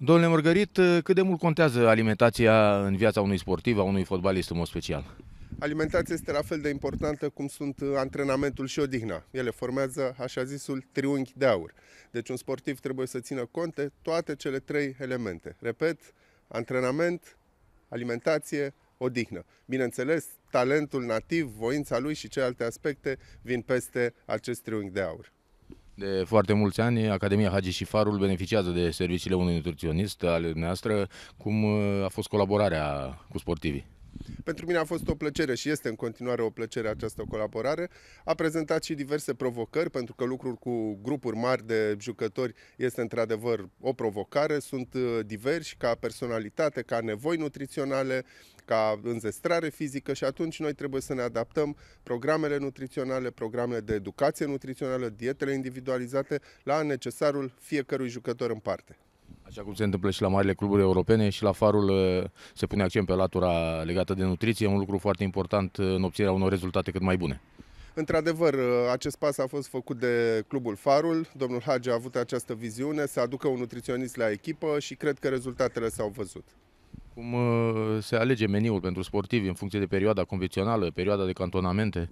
Domnule Mărgărit, cât de mult contează alimentația în viața unui sportiv, a unui fotbalist în mod special? Alimentația este la fel de importantă cum sunt antrenamentul și odihna. Ele formează așa zisul triunghi de aur. Deci un sportiv trebuie să țină cont de toate cele trei elemente. Repet, antrenament, alimentație, odihnă. Bineînțeles, talentul nativ, voința lui și celelalte aspecte vin peste acest triunghi de aur. De foarte mulți ani, Academia Hagi și Farul beneficiază de serviciile unui nutriționist ale noastră. Cum uh, a fost colaborarea cu sportivii? pentru mine a fost o plăcere și este în continuare o plăcere această colaborare. A prezentat și diverse provocări, pentru că lucrul cu grupuri mari de jucători este într-adevăr o provocare. Sunt uh, diversi ca personalitate, ca nevoi nutriționale, ca înzestrare fizică și atunci noi trebuie să ne adaptăm programele nutriționale, programele de educație nutrițională, dietele individualizate la necesarul fiecărui jucător în parte. Așa cum se întâmplă și la marile cluburi europene și la Farul uh, se pune accent pe latura legată de nutriție, un lucru foarte important uh, în obținerea unor rezultate cât mai bune. Într-adevăr, uh, acest pas a fost făcut de clubul Farul. Domnul Hagi a avut această viziune să aducă un nutriționist la echipă și cred că rezultatele s-au văzut. Cum se alege meniul pentru sportivi în funcție de perioada convențională, perioada de cantonamente?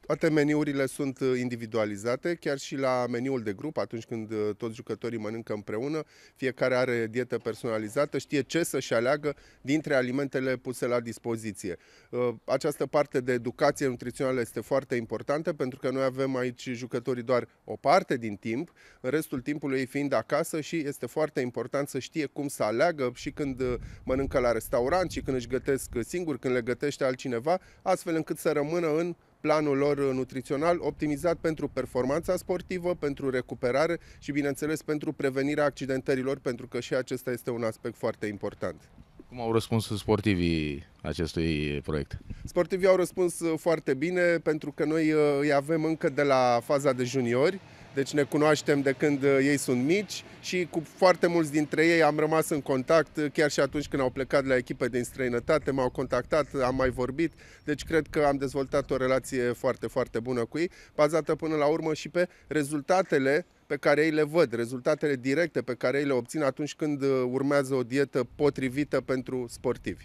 Toate meniurile sunt uh, individualizate, chiar și la meniul de grup, atunci când uh, toți jucătorii mănâncă împreună, fiecare are dietă personalizată, știe ce să-și aleagă dintre alimentele puse la dispoziție. Uh, această parte de educație nutrițională este foarte importantă pentru că noi avem aici jucătorii doar o parte din timp, restul timpului ei fiind acasă și este foarte important să știe cum să aleagă și când mănâncă la restaurant și când își gătesc singur, când le gătește altcineva, astfel încât să rămână în planul lor nutrițional optimizat pentru performanța sportivă, pentru recuperare și, bineînțeles, pentru prevenirea accidentărilor, pentru că și acesta este un aspect foarte important. Cum au răspuns sportivii acestui proiect? Sportivii au răspuns foarte bine pentru că noi eh, îi avem încă de la faza de juniori, deci ne cunoaștem de când uh, ei sunt mici și cu foarte mulți dintre ei am rămas în contact uh, chiar și atunci când au plecat la echipe din străinătate, m-au contactat, am mai vorbit, deci cred că am dezvoltat o relație foarte, foarte bună cu ei, bazată până la urmă și pe rezultatele pe care ei le văd, rezultatele directe pe care ei le obțin atunci când uh, urmează o dietă potrivită pentru sportivi.